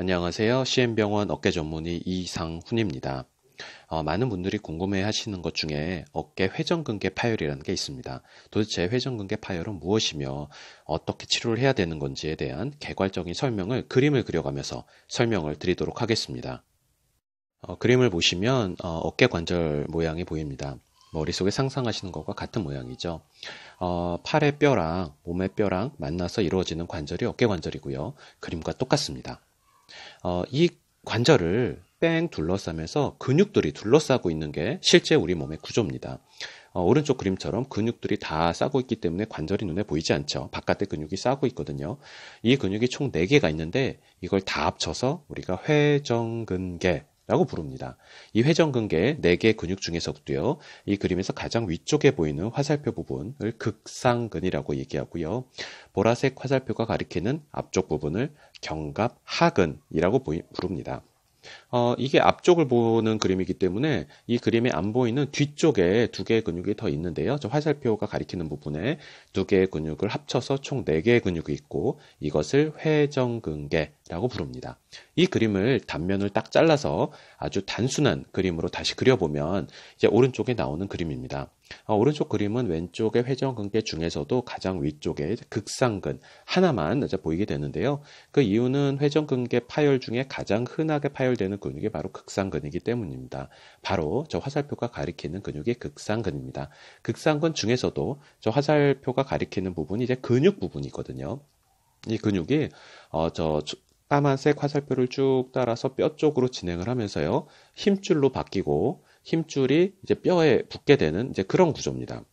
안녕하세요. 시엔병원 어깨 전문의 이상훈입니다. 어, 많은 분들이 궁금해 하시는 것 중에 어깨 회전근개 파열이라는 게 있습니다. 도대체 회전근개 파열은 무엇이며 어떻게 치료를 해야 되는 건지에 대한 개괄적인 설명을 그림을 그려가면서 설명을 드리도록 하겠습니다. 어, 그림을 보시면 어, 깨 관절 모양이 보입니다. 머릿속에 상상하시는 것과 같은 모양이죠. 어, 팔의 뼈랑 몸의 뼈랑 만나서 이루어지는 관절이 어깨 관절이고요. 그림과 똑같습니다. 어, 이 관절을 뺑 둘러싸면서 근육들이 둘러싸고 있는 게 실제 우리 몸의 구조입니다. 어, 오른쪽 그림처럼 근육들이 다 싸고 있기 때문에 관절이 눈에 보이지 않죠. 바깥에 근육이 싸고 있거든요. 이 근육이 총 4개가 있는데 이걸 다 합쳐서 우리가 회전근개 라고 부릅니다. 이 회전근개 4개 근육 중에서도요, 이 그림에서 가장 위쪽에 보이는 화살표 부분을 극상근이라고 얘기하고요. 보라색 화살표가 가리키는 앞쪽 부분을 경갑 하근이라고 부릅니다. 어, 이게 앞쪽을 보는 그림이기 때문에 이 그림에 안 보이는 뒤쪽에 두 개의 근육이 더 있는데요. 저 화살표가 가리키는 부분에 두 개의 근육을 합쳐서 총 네 개의 근육이 있고 이것을 회전근개 라고 부릅니다. 이 그림을 단면을 딱 잘라서 아주 단순한 그림으로 다시 그려보면 이제 오른쪽에 나오는 그림입니다. 어, 오른쪽 그림은 왼쪽의 회전근개 중에서도 가장 위쪽에 극상근 하나만 이제 보이게 되는데요. 그 이유는 회전근개 파열 중에 가장 흔하게 파열되는 근육이 바로 극상근이기 때문입니다. 바로 저 화살표가 가리키는 근육이 극상근입니다. 극상근 중에서도 저 화살표가 가리키는 부분이 이제 근육 부분이거든요. 이 근육이 어, 저 까만색 화살표를 쭉 따라서 뼈 쪽으로 진행을 하면서요. 힘줄로 바뀌고 힘줄이 이제 뼈에 붙게 되는 이제 그런 구조입니다.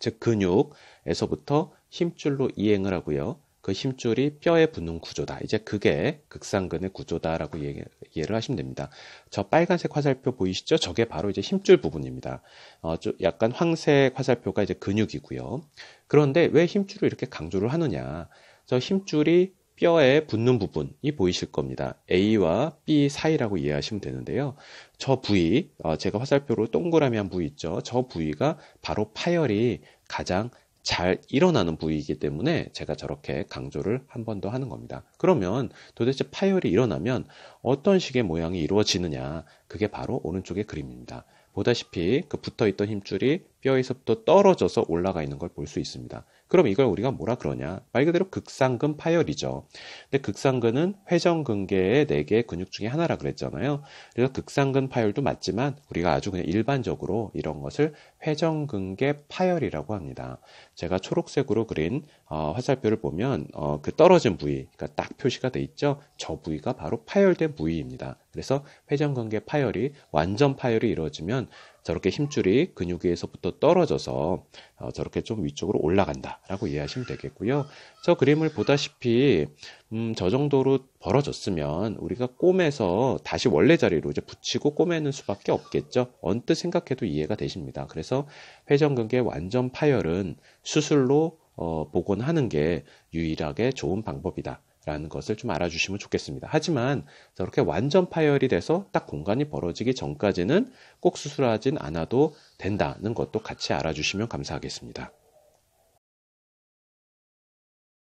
즉 근육에서부터 힘줄로 이행을 하고요. 그 힘줄이 뼈에 붙는 구조다. 이제 그게 극상근의 구조다라고 이해를 하시면 됩니다. 저 빨간색 화살표 보이시죠? 저게 바로 이제 힘줄 부분입니다. 어, 좀 약간 황색 화살표가 이제 근육이고요. 그런데 왜 힘줄을 이렇게 강조를 하느냐? 저 힘줄이 뼈에 붙는 부분이 보이실 겁니다. A와 B 사이라고 이해하시면 되는데요. 저 부위, 어, 제가 화살표로 동그라미 한 부위 있죠. 저 부위가 바로 파열이 가장 잘 일어나는 부위이기 때문에 제가 저렇게 강조를 한 번 더 하는 겁니다. 그러면 도대체 파열이 일어나면 어떤 식의 모양이 이루어지느냐. 그게 바로 오른쪽의 그림입니다. 보다시피 그 붙어있던 힘줄이 뼈에서부터 떨어져서 올라가 있는 걸 볼 수 있습니다. 그럼 이걸 우리가 뭐라 그러냐? 말 그대로 극상근 파열이죠. 근데 극상근은 회전근계의네개의 근육 중에 하나라 그랬잖아요. 그래서 극상근 파열도 맞지만 우리가 아주 그냥 일반적으로 이런 것을 회전근계 파열이라고 합니다. 제가 초록색으로 그린 어, 화살표를 보면 어, 그 떨어진 부위, 그러니까 딱 표시가 돼 있죠. 저 부위가 바로 파열된 부위입니다. 그래서 회전근계 파열이 완전 파열이 이루어지면 저렇게 힘줄이 근육 에서부터 떨어져서 어, 저렇게 좀 위쪽으로 올라간다라고 이해하시면 되겠고요. 저 그림을 보다시피 음, 저 정도로 벌어졌으면 우리가 꿰매서 다시 원래 자리로 이제 붙이고 꿰매는 수밖에 없겠죠. 언뜻 생각해도 이해가 되십니다. 그래서 회전근개 완전 파열은 수술로 어, 복원하는 게 유일하게 좋은 방법이다. 라는 것을 좀 알아주시면 좋겠습니다. 하지만 저렇게 완전 파열이 돼서 딱 공간이 벌어지기 전까지는 꼭 수술하진 않아도 된다는 것도 같이 알아주시면 감사하겠습니다.